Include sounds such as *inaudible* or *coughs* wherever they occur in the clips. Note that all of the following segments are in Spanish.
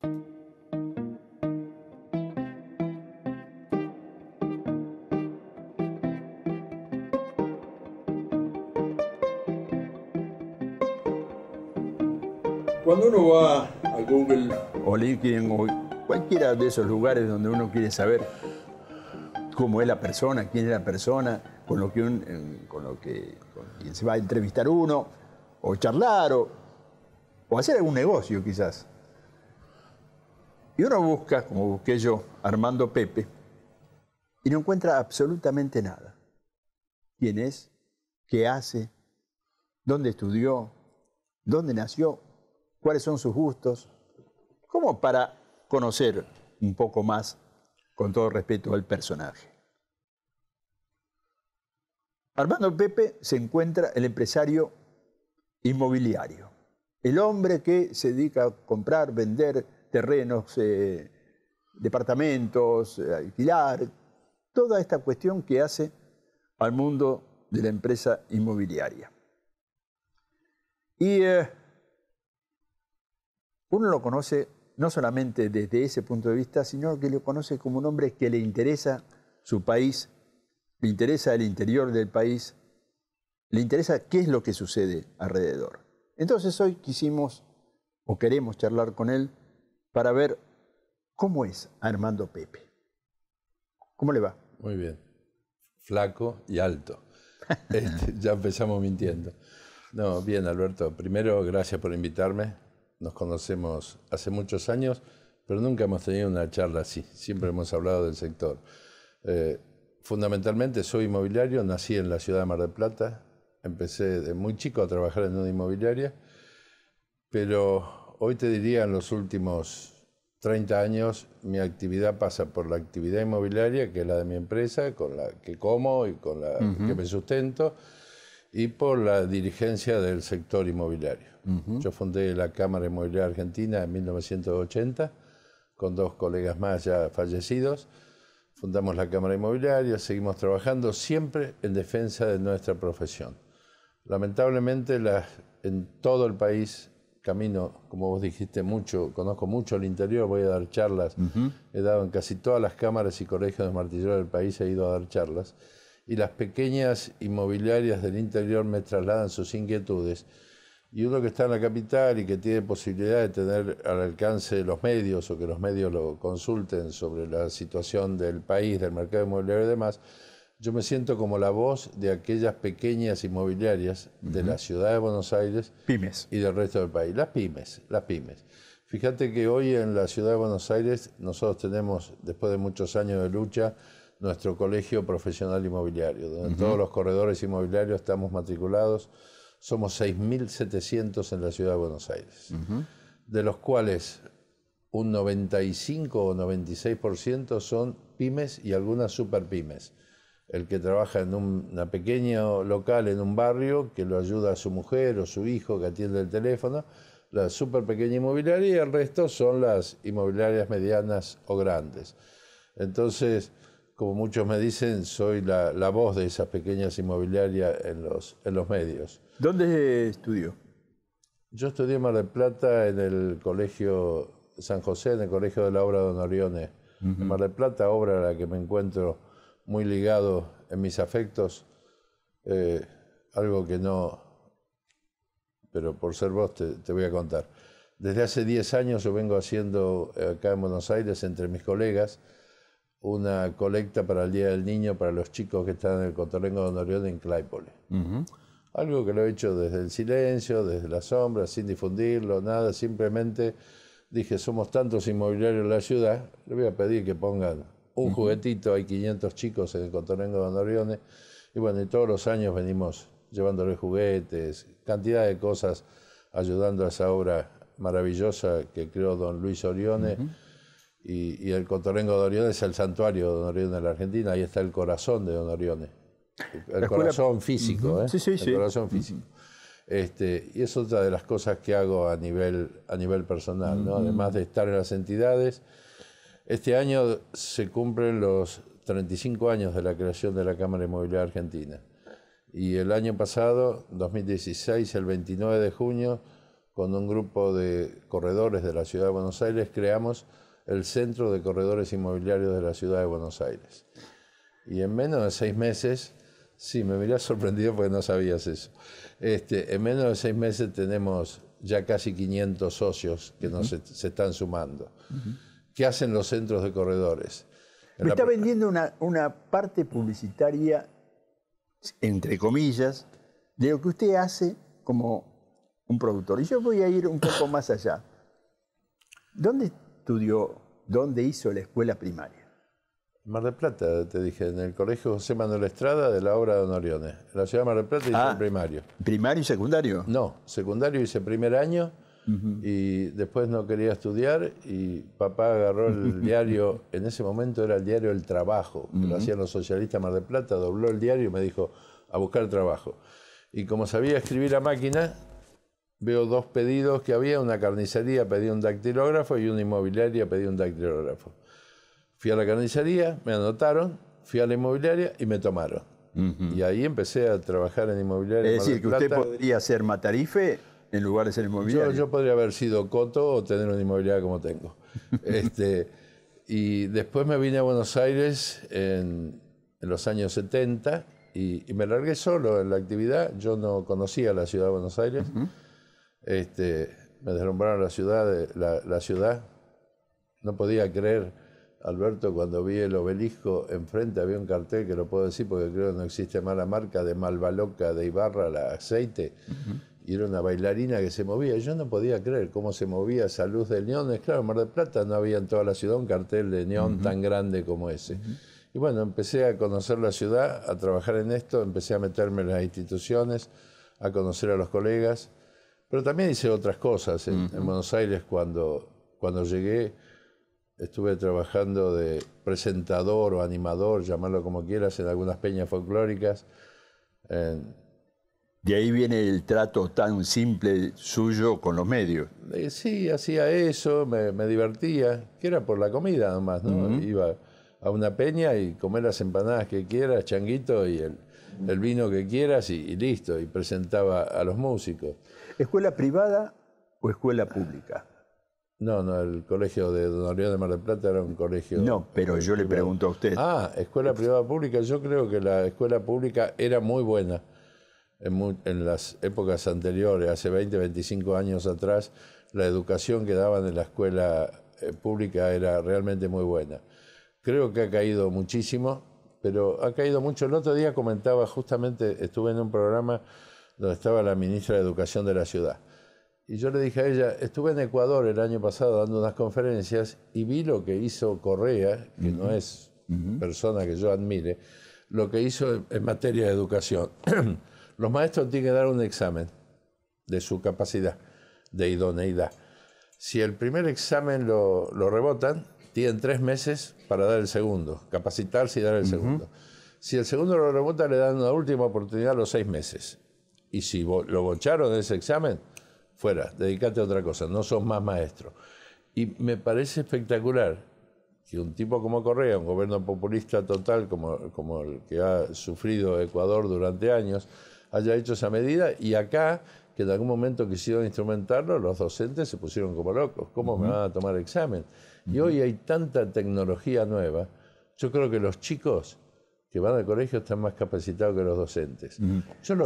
Cuando uno va a Google o LinkedIn o cualquiera de esos lugares donde uno quiere saber cómo es la persona, quién es la persona, con lo que, eh, con lo que quien se va a entrevistar uno, o charlar, o hacer algún negocio quizás. Y uno busca, como busqué yo, Armando Pepe, y no encuentra absolutamente nada. ¿Quién es? ¿Qué hace? ¿Dónde estudió? ¿Dónde nació? ¿Cuáles son sus gustos? Como para conocer un poco más, con todo respeto, al personaje. Armando Pepe se encuentra el empresario inmobiliario, el hombre que se dedica a comprar, vender, terrenos, eh, departamentos, eh, alquilar, toda esta cuestión que hace al mundo de la empresa inmobiliaria. Y eh, uno lo conoce no solamente desde ese punto de vista, sino que lo conoce como un hombre que le interesa su país, le interesa el interior del país, le interesa qué es lo que sucede alrededor. Entonces hoy quisimos o queremos charlar con él para ver cómo es Armando Pepe. ¿Cómo le va? Muy bien. Flaco y alto. *laughs* Este, ya empezamos mintiendo. No, bien, Alberto. Primero, gracias por invitarme. Nos conocemos hace muchos años, pero nunca hemos tenido una charla así. Siempre hemos hablado del sector. Eh, fundamentalmente soy inmobiliario, nací en la ciudad de Mar del Plata, empecé de muy chico a trabajar en una inmobiliaria, pero hoy te diría en los últimos 30 años mi actividad pasa por la actividad inmobiliaria, que es la de mi empresa, con la que como y con la que me sustento, y por la dirigencia del sector inmobiliario. Yo fundé la Cámara Inmobiliaria Argentina en 1980, con dos colegas más ya fallecidos. Fundamos la Cámara Inmobiliaria, seguimos trabajando siempre en defensa de nuestra profesión. Lamentablemente en todo el país camino, como vos dijiste, mucho, conozco mucho el interior, voy a dar charlas, he dado en casi todas las cámaras y colegios de martilleros del país, he ido a dar charlas, y las pequeñas inmobiliarias del interior me trasladan sus inquietudes, y uno que está en la capital y que tiene posibilidad de tener al alcance de los medios o que los medios lo consulten sobre la situación del país, del mercado inmobiliario y demás, yo me siento como la voz de aquellas pequeñas inmobiliarias de la ciudad de Buenos Aires y del resto del país. Las pymes, las pymes. Fíjate que hoy en la ciudad de Buenos Aires nosotros tenemos, después de muchos años de lucha, nuestro colegio profesional inmobiliario, donde todos los corredores inmobiliarios estamos matriculados. Somos 6.700 en la ciudad de Buenos Aires, de los cuales un 95 o 96% son pymes y algunas superpymes el que trabaja en una pequeña local en un barrio, que lo ayuda a su mujer o su hijo que atiende el teléfono, la super pequeña inmobiliaria y el resto son las inmobiliarias medianas o grandes. Entonces, como muchos me dicen, soy la, voz de esas pequeñas inmobiliarias en los, medios. ¿Dónde estudió? Yo estudié en Mar del Plata en el Colegio San José, en el Colegio de la Obra de Don Orione. En Mar del Plata, obra a la que me encuentro muy ligado en mis afectos, eh, algo que no, pero por ser vos te, voy a contar. Desde hace 10 años yo vengo haciendo eh, acá en Buenos Aires, entre mis colegas, una colecta para el Día del Niño para los chicos que están en el Cotolengo de Norión en Claypole. Algo que lo he hecho desde el silencio, desde la sombra, sin difundirlo, nada, simplemente dije, somos tantos inmobiliarios en la ciudad, le voy a pedir que pongan un juguetito, hay 500 chicos en el Cotorengo de Orione. y bueno, todos los años venimos llevándole juguetes, cantidad de cosas, ayudando a esa obra maravillosa que creó don Luis Orione. y, el Cotorengo de Orione es el santuario de don Orione de la Argentina, ahí está el corazón de don Orione, el, corazón físico, ¿eh? Sí, sí, el corazón físico. Este, y es otra de las cosas que hago a nivel, a nivel personal, además de estar en las entidades este año se cumplen los 35 años de la creación de la Cámara Inmobiliaria Argentina. Y el año pasado, 2016, el 29 de junio, con un grupo de corredores de la Ciudad de Buenos Aires, creamos el Centro de Corredores Inmobiliarios de la Ciudad de Buenos Aires. Y en menos de seis meses, sí, me miras sorprendido porque no sabías eso, este, en menos de seis meses tenemos ya casi 500 socios que nos se, están sumando que hacen los centros de corredores. Me está vendiendo una, parte publicitaria, entre comillas, de lo que usted hace como un productor. Y yo voy a ir un poco más allá. ¿Dónde estudió, dónde hizo la escuela primaria? Mar del Plata, te dije, en el colegio José Manuel Estrada de la obra de Oriones. En la ciudad de Mar del Plata hice ah, primario. ¿Primario y secundario? No, secundario hice primer año y después no quería estudiar y papá agarró el *laughs* diario, en ese momento era el diario El Trabajo, que lo hacían los socialistas Mar de Plata, dobló el diario y me dijo, a buscar trabajo. Y como sabía escribir a máquina, veo dos pedidos que había, una carnicería pedía un dactilógrafo y una inmobiliaria pedía un dactilógrafo. Fui a la carnicería, me anotaron, fui a la inmobiliaria y me tomaron. Y ahí empecé a trabajar en inmobiliaria. Es decir, que usted podría ser matarife en lugar de inmobiliario. Yo, podría haber sido coto o tener una inmobiliaria como tengo. *laughs* este, y después me vine a Buenos Aires en, los años 70 y, me largué solo en la actividad. Yo no conocía la ciudad de Buenos Aires. este, me deslumbraron la ciudad, la, la ciudad. No podía creer, Alberto, cuando vi el obelisco enfrente, había un cartel que lo puedo decir porque creo que no existe mala marca, de Malvaloca de Ibarra, la aceite y era una bailarina que se movía. Yo no podía creer cómo se movía esa luz del neón. Claro, en Mar del Plata no había en toda la ciudad un cartel de neón tan grande como ese. Y bueno, empecé a conocer la ciudad, a trabajar en esto, empecé a meterme en las instituciones, a conocer a los colegas, pero también hice otras cosas. En, Buenos Aires, cuando, cuando llegué, estuve trabajando de presentador o animador, llamarlo como quieras, en algunas peñas folclóricas. De ahí viene el trato tan simple suyo con los medios. Eh, sí, hacía eso, me, divertía, que era por la comida nomás, ¿no? Iba a una peña y comer las empanadas que quieras, changuito y el, vino que quieras y, listo, y presentaba a los músicos. ¿Escuela privada o escuela pública? No, no, el colegio de Don Orión de Mar del Plata era un colegio... No, pero yo le pregunto a usted. Ah, escuela privada pública, yo creo que la escuela pública era muy buena en, las épocas anteriores, hace 20, 25 años atrás, la educación que daban en la escuela eh, pública era realmente muy buena. Creo que ha caído muchísimo, pero ha caído mucho. El otro día comentaba, justamente estuve en un programa donde estaba la ministra de Educación de la ciudad. Y yo le dije a ella, estuve en Ecuador el año pasado dando unas conferencias y vi lo que hizo Correa, que no es persona que yo admire, lo que hizo en materia de educación. *clears throat* Los maestros tienen que dar un examen de su capacidad, de idoneidad. Si el primer examen lo, rebotan, tienen tres meses para dar el segundo, capacitarse y dar el segundo. Si el segundo lo rebotan, le dan una última oportunidad a los seis meses. Y si lo bocharon en ese examen, fuera, dedícate a otra cosa, no sos más maestro. Y me parece espectacular que un tipo como Correa, un gobierno populista total como el que ha sufrido Ecuador durante años, haya hecho esa medida y acá que en algún momento quisieron instrumentarlo, los docentes se pusieron como locos. ¿Cómo me van a tomar examen? Y hoy hay tanta tecnología nueva. Yo creo que los chicos que van al colegio están más capacitados que los docentes.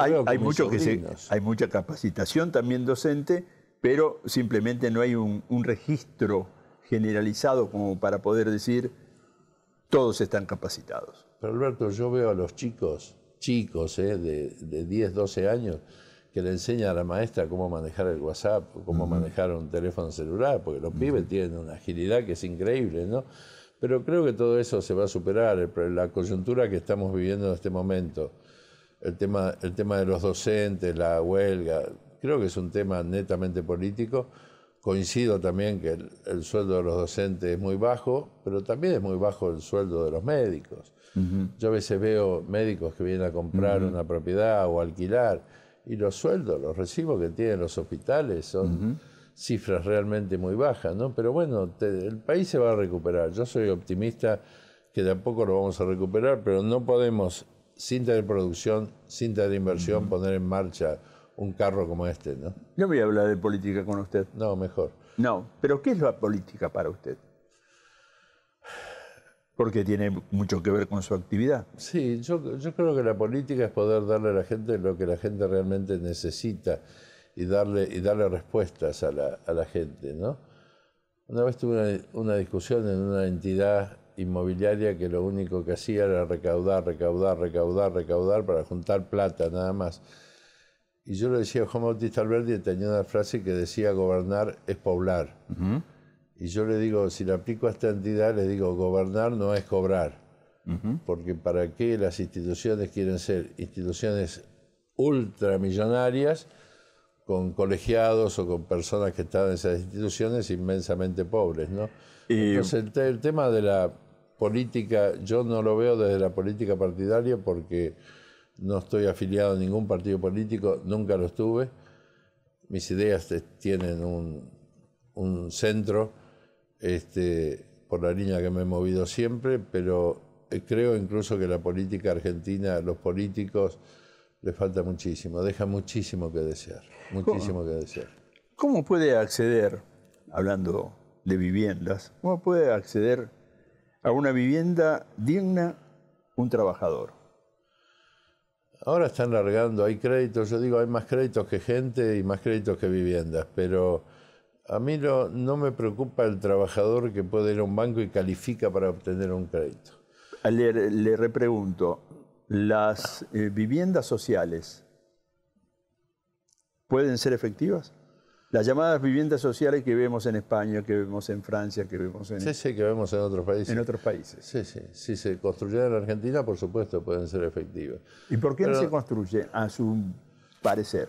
hay, que Hay mucha capacitación también docente, pero simplemente no hay un, un registro generalizado como para poder decir todos están capacitados. Pero Alberto, yo veo a los chicos chicos eh, de, de, 10, 12 años que le enseña a la maestra cómo manejar el WhatsApp, cómo manejar un teléfono celular, porque los pibes tienen una agilidad que es increíble, ¿no? Pero creo que todo eso se va a superar, la coyuntura que estamos viviendo en este momento, el tema, el tema de los docentes, la huelga, creo que es un tema netamente político Coincido también que el, sueldo de los docentes es muy bajo, pero también es muy bajo el sueldo de los médicos. Yo a veces veo médicos que vienen a comprar una propiedad o alquilar y los sueldos, los recibos que tienen los hospitales son cifras realmente muy bajas, ¿no? Pero bueno, el país se va a recuperar. Yo soy optimista que tampoco lo vamos a recuperar, pero no podemos, sin tener producción, sin tener inversión, poner en marcha un carro como este, ¿no? No voy a hablar de política con usted. No, mejor. No, pero ¿qué es la política para usted? Porque tiene mucho que ver con su actividad. Sí, yo, creo que la política es poder darle a la gente lo que la gente realmente necesita y darle, y darle respuestas a la, gente, ¿no? Una vez tuve una, una discusión en una entidad inmobiliaria que lo único que hacía era recaudar, recaudar, recaudar, recaudar para juntar plata nada más y yo le decía a Juan Bautista Alberti, tenía una frase que decía, gobernar es poblar. Y yo le digo, si le aplico a esta entidad, le digo, gobernar no es cobrar. Porque para qué las instituciones quieren ser instituciones ultramillonarias con colegiados o con personas que están en esas instituciones inmensamente pobres, ¿no? Y... Entonces el tema de la política, yo no lo veo desde la política partidaria porque no estoy afiliado a ningún partido político, nunca lo estuve. Mis ideas tienen un, centro este, por la línea que me he movido siempre, pero eh, creo incluso que la política argentina, los políticos, les falta muchísimo, deja muchísimo que desear, muchísimo que desear. ¿Cómo puede acceder, hablando de viviendas, cómo puede acceder a una vivienda digna un trabajador? Ahora están largando, hay créditos, yo digo, hay más créditos que gente y más créditos que viviendas, pero a mí no, me preocupa el trabajador que puede ir a un banco y califica para obtener un crédito. Le, repregunto, ¿las eh, viviendas sociales pueden ser efectivas? Las llamadas viviendas sociales que vemos en España, que vemos en Francia, que vemos en... Sí, sí, que vemos en otros países. En otros países. Sí, sí. Si se construyeran en Argentina, por supuesto, pueden ser efectivas. ¿Y por qué no se construye? a su parecer?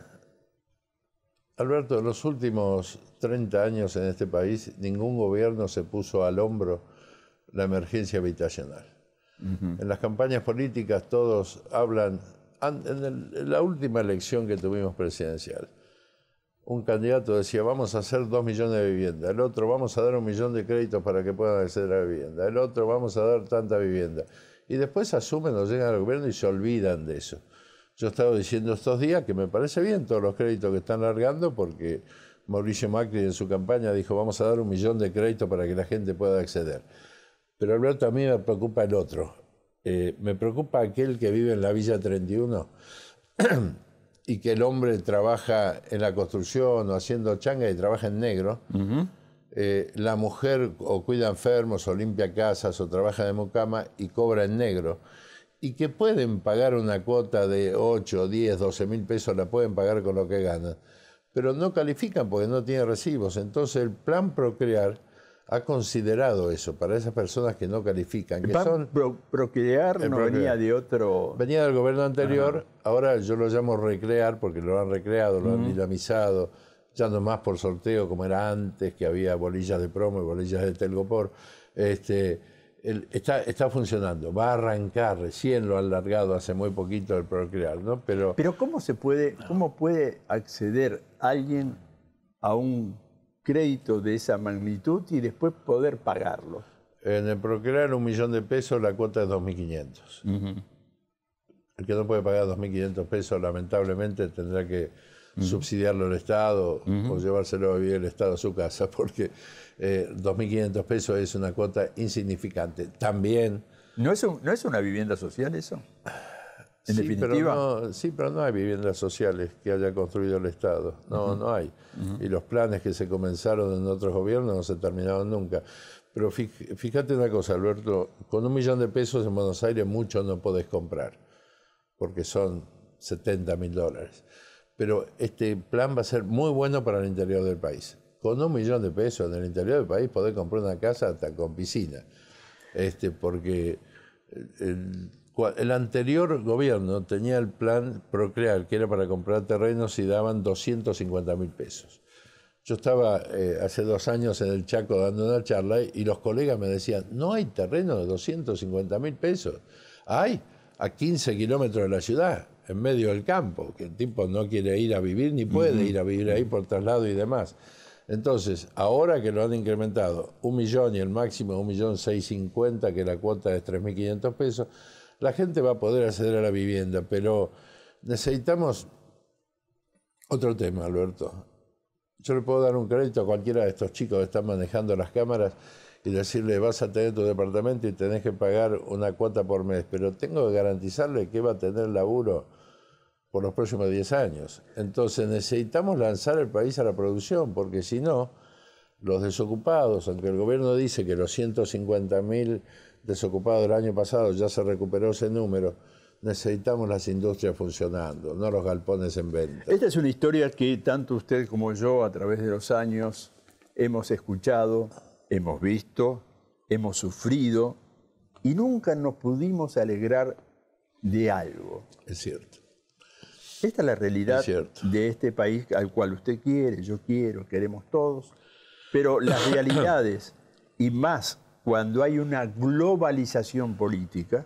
Alberto, en los últimos 30 años en este país, ningún gobierno se puso al hombro la emergencia habitacional. En las campañas políticas todos hablan, en la última elección que tuvimos presidencial, un candidato decía, vamos a hacer dos millones de viviendas, el otro, vamos a dar un millón de créditos para que puedan acceder a la vivienda, el otro, vamos a dar tanta vivienda. Y después asumen, o llegan al gobierno y se olvidan de eso. Yo he estado diciendo estos días que me parece bien todos los créditos que están largando porque Mauricio Macri en su campaña dijo, vamos a dar un millón de créditos para que la gente pueda acceder. Pero Alberto, a mí me preocupa el otro. Eh, me preocupa aquel que vive en la Villa 31. *clears throat* y que el hombre trabaja en la construcción o haciendo changa y trabaja en negro, eh, la mujer o cuida enfermos o limpia casas o trabaja de mucama y cobra en negro. Y que pueden pagar una cuota de 8, 10, 12 mil pesos, la pueden pagar con lo que ganan. Pero no califican porque no tienen recibos. Entonces el plan procrear ha considerado eso para esas personas que no califican. Que procrear no venía de otro. Venía del gobierno anterior, ahora yo lo llamo recrear porque lo han recreado, lo han dinamizado, ya no más por sorteo como era antes, que había bolillas de promo y bolillas de telgopor. Este, está, funcionando, va a arrancar, recién lo han largado hace muy poquito el procrear, ¿no? Pero, Pero ¿cómo se puede, cómo puede acceder alguien a un crédito de esa magnitud y después poder pagarlo? En el Procrear, un millón de pesos, la cuota es 2.500. El que no puede pagar 2.500 pesos, lamentablemente, tendrá que subsidiarlo el Estado o llevárselo a vivir el Estado a su casa, *laughs* porque 2.500 eh, pesos es una cuota insignificante. También... ¿No es, ¿No es una vivienda social eso? sí, Pero no, hay viviendas sociales que haya construido el Estado. No, no hay. Y los planes que se comenzaron en otros gobiernos no se terminaron nunca. Pero fíjate una cosa, Alberto, con un millón de pesos en Buenos Aires mucho no podés comprar, porque son 70 mil dólares. Pero este plan va a ser muy bueno para el interior del país. Con un millón de pesos en el interior del país podés comprar una casa hasta con piscina, este, porque el anterior gobierno tenía el plan Procrear, que era para comprar terrenos y daban 250 mil pesos. Yo estaba eh, hace dos años en el Chaco dando una charla y los colegas me decían, no hay terreno de 250 mil pesos, hay a 15 kilómetros de la ciudad, en medio del campo, que el tipo no quiere ir a vivir ni puede ir a vivir ahí por traslado y demás. Entonces, ahora que lo han incrementado un millón y el máximo un millón seis que la cuota es 3.500 pesos, la gente va a poder acceder a la vivienda, pero necesitamos otro tema, Alberto. Yo le puedo dar un crédito a cualquiera de estos chicos que están manejando las cámaras y decirle, vas a tener tu departamento y tenés que pagar una cuota por mes, pero tengo que garantizarle que va a tener laburo por los próximos 10 años. Entonces necesitamos lanzar el país a la producción, porque si no, los desocupados, aunque el gobierno dice que los 150 mil Desocupado el año pasado, ya se recuperó ese número. Necesitamos las industrias funcionando, no los galpones en venta. Esta es una historia que tanto usted como yo a través de los años hemos escuchado, hemos visto, hemos sufrido y nunca nos pudimos alegrar de algo. Es cierto. Esta es la realidad de este país al cual usted quiere, yo quiero, queremos todos, pero las *coughs* realidades y más cuando hay una globalización política,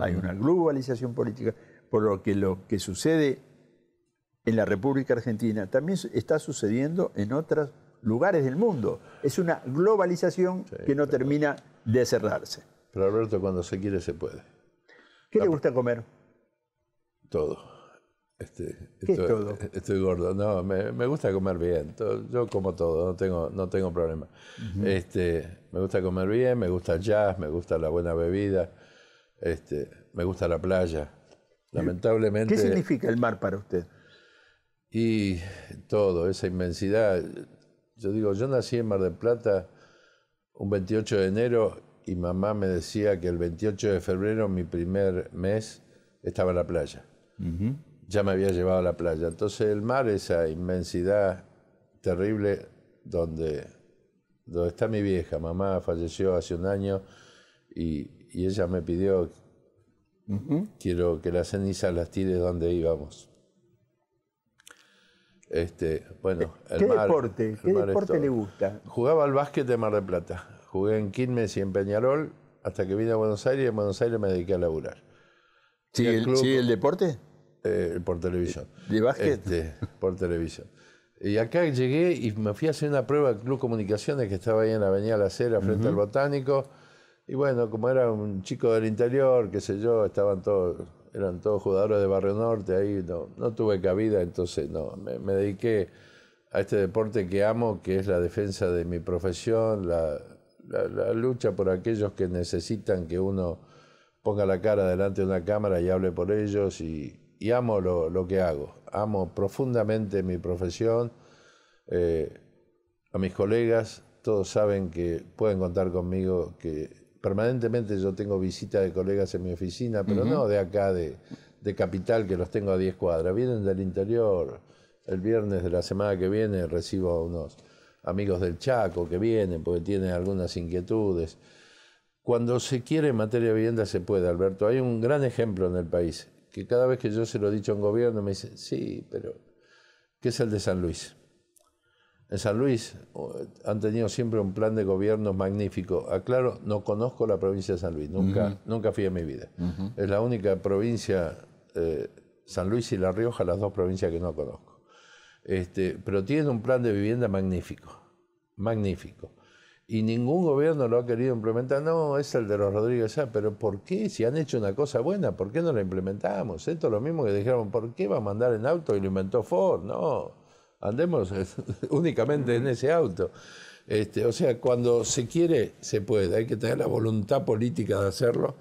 hay una globalización política, por lo que lo que sucede en la República Argentina también está sucediendo en otros lugares del mundo. Es una globalización que no termina de cerrarse. Pero Alberto, cuando se quiere, se puede. ¿Qué le gusta comer? Todo. Este, *laughs* estoy, gordo, no, me, gusta comer bien, yo como todo, no tengo, no tengo problema. este, me gusta comer bien, me gusta el jazz, me gusta la buena bebida, este, me gusta la playa. Lamentablemente... ¿Qué significa el mar para usted? Y todo, esa inmensidad. Yo digo, yo nací en Mar del Plata un 28 de enero y mamá me decía que el 28 de febrero, mi primer mes, estaba en la playa ya me había llevado a la playa. Entonces el mar, esa inmensidad terrible donde, está mi vieja, mamá falleció hace un año y, ella me pidió, quiero que las cenizas las tire donde íbamos. Este, bueno, eh, el ¿Qué deporte, ¿qué deporte le gusta? Jugaba al básquet de Mar del Plata. Jugué en Quilmes y en Peñarol hasta que vine a Buenos Aires y en Buenos Aires me dediqué a laburar. ¿Sí ¿sí el deporte? Eh, por televisión. ¿De básquet? Este, por televisión. Y acá llegué y me fui a hacer una prueba al Club Comunicaciones que estaba ahí en la Avenida La Cera, frente al Botánico. Y bueno, como era un chico del interior, qué sé yo, estaban todos, eran todos jugadores de Barrio Norte, ahí no, no tuve cabida, entonces no, me, dediqué a este deporte que amo, que es la defensa de mi profesión, la, la lucha por aquellos que necesitan que uno ponga la cara delante de una cámara y hable por ellos y, y amo lo, que hago. Amo profundamente mi profesión. Eh, a mis colegas, todos saben que pueden contar conmigo, que permanentemente yo tengo visitas de colegas en mi oficina, pero no de acá, de, de, Capital, que los tengo a 10 cuadras. Vienen del interior. El viernes de la semana que viene recibo a unos amigos del Chaco que vienen porque tienen algunas inquietudes. Cuando se quiere materia de vivienda se puede, Alberto. Hay un gran ejemplo en el país que cada vez que yo se lo he dicho a un gobierno me dicen, sí, pero ¿qué es el de San Luis? En San Luis han tenido siempre un plan de gobierno magnífico. Aclaro, no conozco la provincia de San Luis, nunca, nunca fui en mi vida. Es la única provincia, eh, San Luis y La Rioja, las dos provincias que no conozco. Este, pero tienen un plan de vivienda magnífico, magnífico y ningún gobierno lo ha querido implementar. No, es el de los Rodríguez ya, pero ¿por qué? Si han hecho una cosa buena, ¿por qué no la implementamos? Esto es lo mismo que dijeron, ¿por qué va a mandar en auto y lo inventó Ford? No, andemos *laughs* únicamente en ese auto. Este, o sea, cuando se quiere, se puede. Hay que tener la voluntad política de hacerlo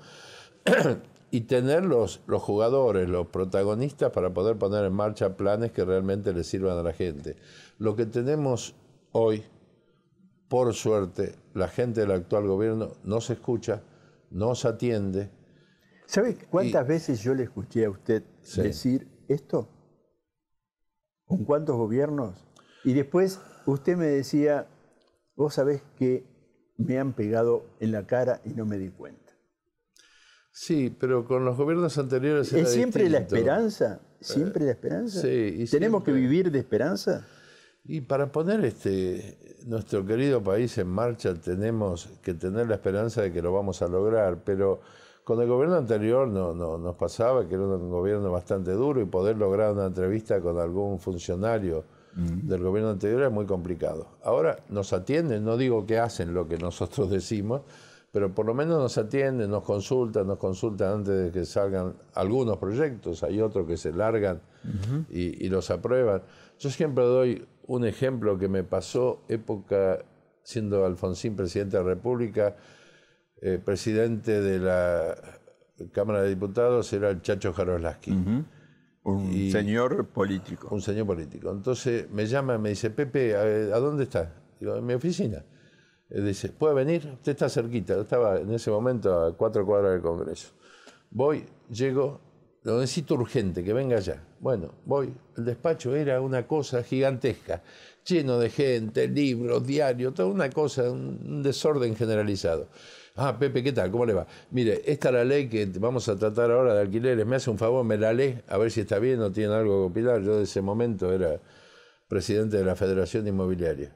*clears throat* y tener los, los jugadores, los protagonistas para poder poner en marcha planes que realmente le sirvan a la gente. Lo que tenemos hoy por suerte, la gente del actual gobierno nos escucha, nos atiende. ¿Sabes cuántas veces yo le escuché a usted decir esto? ¿Con cuántos gobiernos? Y después usted me decía, vos sabés que me han pegado en la cara y no me di cuenta. Sí, pero con los gobiernos anteriores... Era ¿Es siempre la esperanza? ¿Siempre la eh, esperanza? Sí, ¿Tenemos que vivir de esperanza? Y para poner este, nuestro querido país en marcha tenemos que tener la esperanza de que lo vamos a lograr, pero con el gobierno anterior no, nos pasaba que era un gobierno bastante duro y poder lograr una entrevista con algún funcionario mm. del gobierno anterior es muy complicado. Ahora nos atienden, no digo que hacen lo que nosotros *laughs* decimos, pero por lo menos nos atienden, nos consultan, nos consultan antes de que salgan algunos proyectos, hay otros que se largan y, y los aprueban. Yo siempre doy un ejemplo que me pasó época siendo Alfonsín presidente de la República, eh, presidente de la Cámara de Diputados era el Chacho Jarolaski. Un señor político. Un señor político. Entonces me llama y me dice, Pepe, ¿a, dónde estás? Digo, en mi oficina. Él eh, dice, ¿puede venir? Usted está cerquita. Yo estaba en ese momento a cuatro cuadras del Congreso. Voy, llego, lo necesito urgente, que venga ya. Bueno, voy, el despacho era una cosa gigantesca, lleno de gente, libros, diarios, toda una cosa, un desorden generalizado. Ah, Pepe, ¿qué tal? ¿Cómo le va? Mire, esta es la ley que vamos a tratar ahora de alquileres. Me hace un favor, me la lee, a ver si está bien o tiene algo que opinar. Yo de ese momento era presidente de la Federación Inmobiliaria.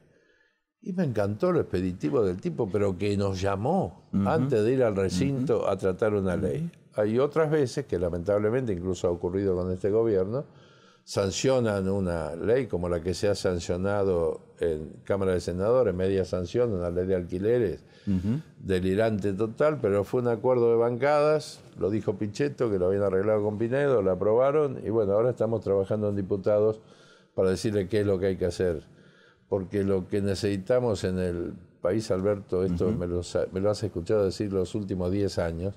Y me encantó lo expeditivo del tipo, pero que nos llamó antes de ir al recinto a tratar una ley hay otras veces que lamentablemente incluso ha ocurrido con este gobierno, sancionan una ley como la que se ha sancionado en Cámara de Senadores, media sanción, una ley de alquileres, delirante total, pero fue un acuerdo de bancadas, lo dijo Pichetto, que lo habían arreglado con Pinedo, lo aprobaron, y bueno, ahora estamos trabajando en diputados para decirle qué es lo que hay que hacer, porque lo que necesitamos en el país, Alberto, esto me, lo, me, lo, has escuchado decir los últimos 10 años,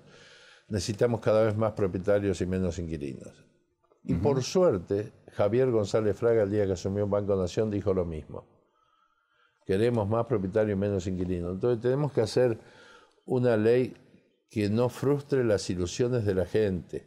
necesitamos cada vez más propietarios y menos inquilinos. Y por suerte, Javier González Fraga, el día que asumió Banco Nación, dijo lo mismo. Queremos más propietarios y menos inquilinos. Entonces tenemos que hacer una ley que no frustre las ilusiones de la gente,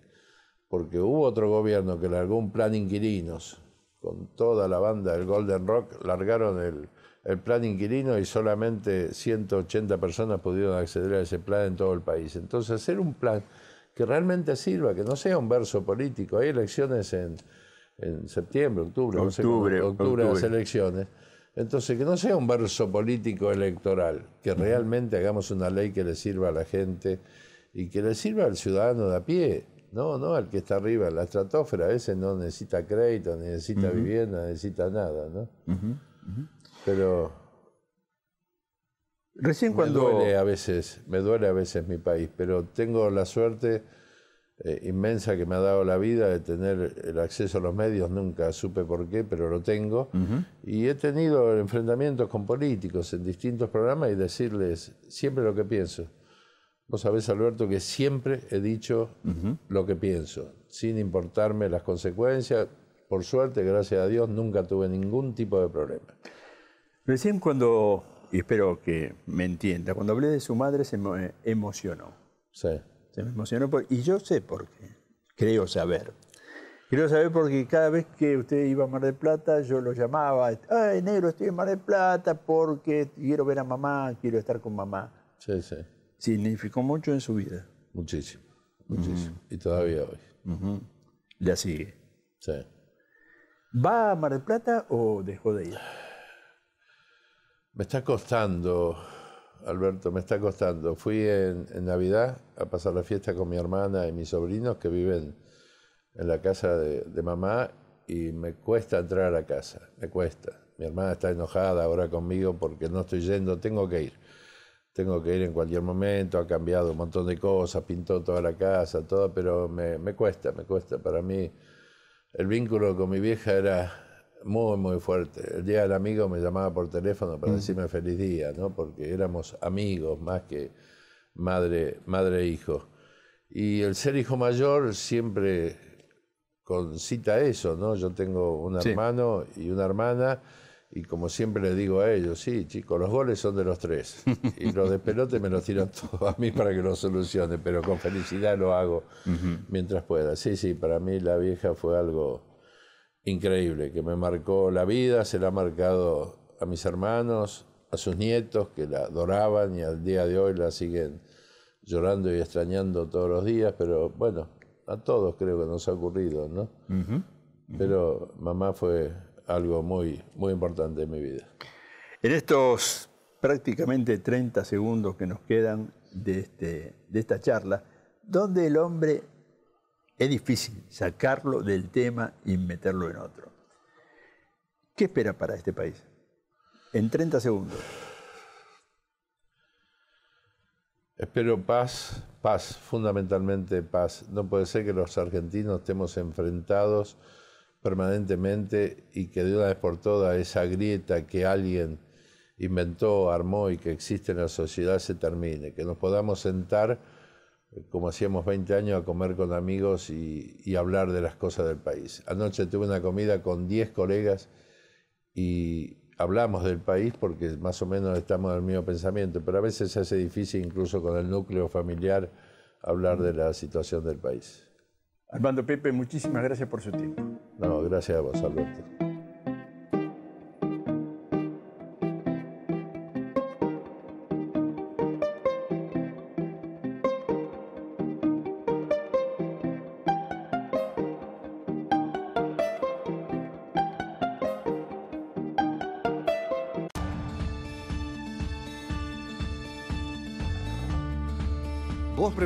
porque hubo otro gobierno que largó un plan inquilinos, con toda la banda del Golden Rock, largaron el, el plan inquilino y solamente 180 personas pudieron acceder a ese plan en todo el país. Entonces, hacer un plan que realmente sirva, que no sea un verso político. Hay elecciones en, septiembre, octubre, octubre, octubre, las elecciones. Entonces, que no sea un verso político electoral, que realmente hagamos una ley que le sirva a la gente y que le sirva al ciudadano de a pie, no, no al que está arriba en la estratosfera. ese no necesita crédito, necesita vivienda, necesita nada, ¿no? Pero recién cuando me duele a veces, me duele a veces mi país, pero tengo la suerte eh, inmensa que me ha dado la vida de tener el acceso a los medios, nunca supe por qué, pero lo tengo. Y he tenido enfrentamientos con políticos en distintos programas y decirles siempre lo que pienso. Vos sabés, Alberto, que siempre he dicho lo que pienso, sin importarme las consecuencias. Por suerte, gracias a Dios, nunca tuve ningún tipo de problema. Recién cuando, y espero que me entienda, cuando hablé de su madre se me emocionó. Sí. Se me emocionó y yo sé por qué, creo saber. Creo saber porque cada vez que usted iba a Mar del Plata, yo lo llamaba, ay, negro, estoy en Mar del Plata porque quiero ver a mamá, quiero estar con mamá. Sí, sí. Significó mucho en su vida. Muchísimo, muchísimo. Y todavía hoy. La sigue. Sí. ¿Va a Mar del Plata o dejó de ir? Me está costando, Alberto, me está costando. Fui en, Navidad a pasar la fiesta con mi hermana y mis sobrinos que viven en la casa de, mamá y me cuesta entrar a casa, me cuesta. Mi hermana está enojada ahora conmigo porque no estoy yendo, tengo que ir. Tengo que ir en cualquier momento, ha cambiado un montón de cosas, pintó toda la casa, todo, pero me cuesta, me cuesta. Para mí el vínculo con mi vieja era muy, muy fuerte. El día del amigo me llamaba por teléfono para decirme feliz día, ¿no? Porque éramos amigos más que madre, madre e hijo. Y el ser hijo mayor siempre concita eso, ¿no? Yo tengo un hermano y una hermana, y como siempre le digo a ellos, sí, chicos, los goles son de los tres. Y *laughs* los de pelote me los tiran todos a mí para que los solucione, pero con felicidad lo hago mientras pueda. Sí, sí, para mí la vieja fue algo increíble, que me marcó la vida, se la ha marcado a mis hermanos, a sus nietos, que la adoraban y al día de hoy la siguen llorando y extrañando todos los días, pero bueno, a todos creo que nos ha ocurrido, ¿no? Pero mamá fue algo muy, muy importante en mi vida. En estos prácticamente 30 segundos que nos quedan de, este, de esta charla, ¿dónde el hombre es difícil sacarlo del tema y meterlo en otro. ¿Qué espera para este país? En 30 segundos. Espero paz, paz, fundamentalmente paz. No puede ser que los argentinos estemos enfrentados permanentemente y que de una vez por todas esa grieta que alguien inventó, armó y que existe en la sociedad se termine, que nos podamos sentar como hacíamos 20 años, a comer con amigos y, hablar de las cosas del país. Anoche tuve una comida con 10 colegas y hablamos del país porque más o menos estamos en el mismo pensamiento, pero a veces se hace difícil incluso con el núcleo familiar hablar de la situación del país. Armando Pepe, muchísimas gracias por su tiempo. No, gracias a vos, Alberto.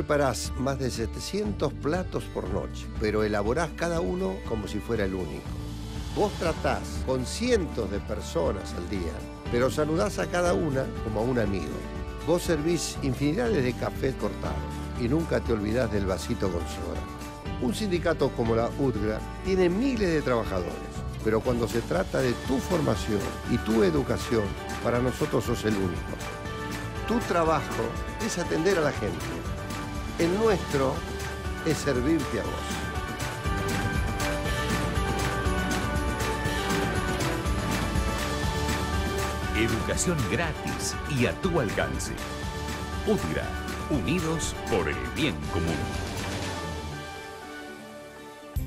preparás más de 700 platos por noche, pero elaborás cada uno como si fuera el único. Vos tratás con cientos de personas al día, pero saludás a cada una como a un amigo. Vos servís infinidades de cafés cortados y nunca te olvidás del vasito con soda. Un sindicato como la UDGRA tiene miles de trabajadores, pero cuando se trata de tu formación y tu educación, para nosotros sos el único. Tu trabajo es atender a la gente el nuestro es servirte a vos. Educación gratis y a tu alcance. UTIRA, unidos por el bien común.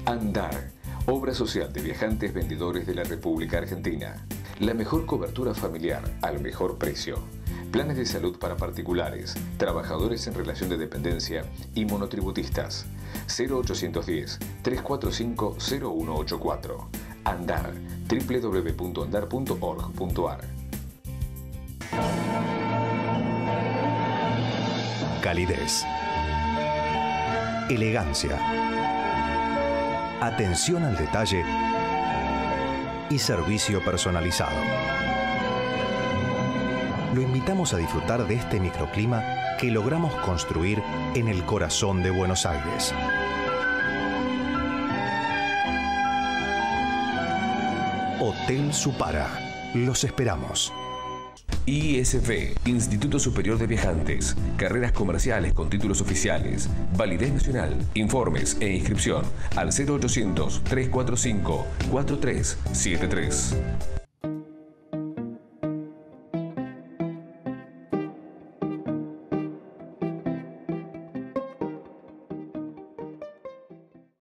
Andar, obra social de viajantes vendedores de la República Argentina. La mejor cobertura familiar al mejor precio planes de salud para particulares, trabajadores en relación de dependencia y monotributistas. 0810-345-0184. Andar, www.andar.org.ar. Calidez. Elegancia. Atención al detalle y servicio personalizado lo invitamos a disfrutar de este microclima que logramos construir en el corazón de Buenos Aires. Hotel Supara. Los esperamos. ISF, Instituto Superior de Viajantes, carreras comerciales con títulos oficiales, validez nacional, informes e inscripción al 0800-345-4373.